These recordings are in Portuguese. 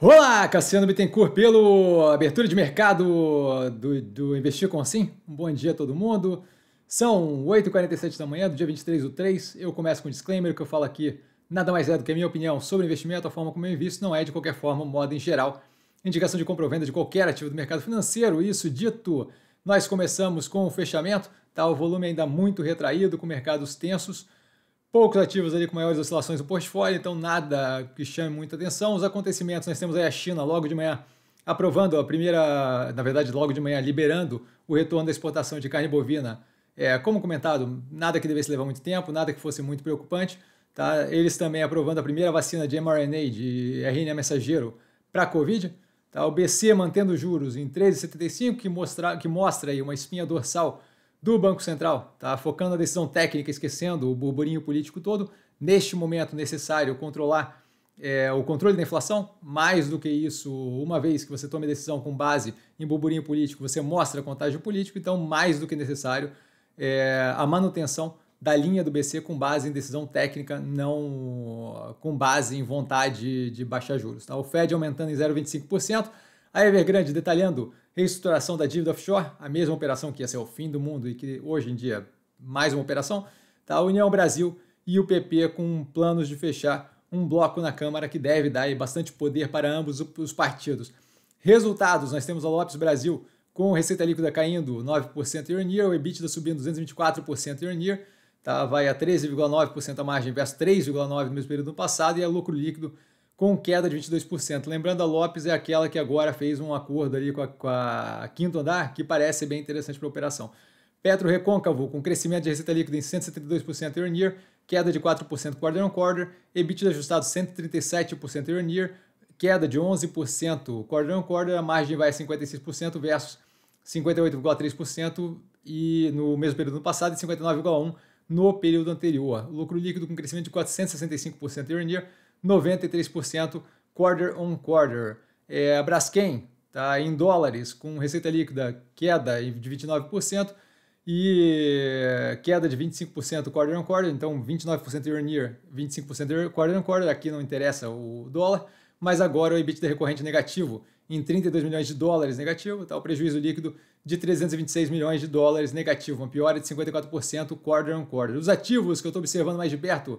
Olá, Cassiano Bittencourt, pelo abertura de mercado do, do Investir com Assim. Um bom dia a todo mundo. São 8h47 da manhã, do dia 23 do 3. Eu começo com um disclaimer que eu falo aqui nada mais é do que a minha opinião sobre investimento, a forma como eu invisto não é de qualquer forma, moda em geral. Indicação de compra ou venda de qualquer ativo do mercado financeiro, isso dito, nós começamos com o fechamento, tá? O volume ainda muito retraído, com mercados tensos poucos ativos ali com maiores oscilações no portfólio, então nada que chame muita atenção. Os acontecimentos, nós temos aí a China logo de manhã aprovando a primeira, na verdade logo de manhã liberando o retorno da exportação de carne bovina. É, como comentado, nada que devesse levar muito tempo, nada que fosse muito preocupante. Tá? Eles também aprovando a primeira vacina de mRNA, de RNA mensageiro, para a Covid. Tá? O BC mantendo juros em 13,75, que mostra, que mostra aí uma espinha dorsal do Banco Central. Tá focando na decisão técnica, esquecendo o burburinho político todo. Neste momento necessário controlar é, o controle da inflação. Mais do que isso, uma vez que você tome decisão com base em burburinho político, você mostra contágio político. Então, mais do que necessário, é, a manutenção da linha do BC com base em decisão técnica, não com base em vontade de baixar juros. Tá? O Fed aumentando em 0,25%. A Evergrande detalhando reestruturação da dívida offshore, a mesma operação que ia ser o fim do mundo e que hoje em dia é mais uma operação, tá? A União Brasil e o PP com planos de fechar um bloco na Câmara que deve dar bastante poder para ambos os partidos. Resultados, nós temos a Lopes Brasil com receita líquida caindo 9% year on year, o EBITDA subindo 224% year on year, tá? vai a 13,9% a margem versus 3,9% no mesmo período do passado e a é lucro líquido com queda de 22%. Lembrando, a Lopes é aquela que agora fez um acordo ali com a, com a Quinto Andar, que parece bem interessante para a operação. Petro Recôncavo, com crescimento de receita líquida em 172% year on year, queda de 4% quarter on quarter, EBITDA ajustado 137% year on year, queda de 11% quarter on quarter, a margem vai a 56% versus 58,3% e no mesmo período passado e 59,1% no período anterior. Lucro líquido com crescimento de 465% year on year, 93% quarter on quarter. É, a Braskem está em dólares, com receita líquida queda de 29% e é, queda de 25% quarter on quarter, então 29% year on year, 25% quarter on quarter, aqui não interessa o dólar, mas agora o EBITDA recorrente é negativo em 32 milhões de dólares negativo, tá o prejuízo líquido de 326 milhões de dólares negativo, uma piora de 54% quarter on quarter. Os ativos que eu estou observando mais de perto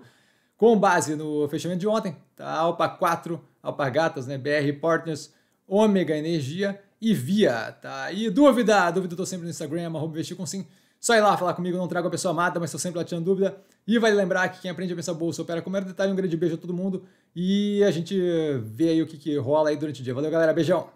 com base no fechamento de ontem, tá? Alpa 4, Alpagatas né? BR Partners, Ômega Energia e Via, tá? E dúvida, dúvida eu tô sempre no Instagram, arroba investir com sim. Só ir lá falar comigo, não trago a pessoa amada, mas tô sempre lá tirando dúvida. E vale lembrar que quem aprende a pensar bolsa opera com o maior detalhe. Um grande beijo a todo mundo e a gente vê aí o que, que rola aí durante o dia. Valeu, galera. Beijão!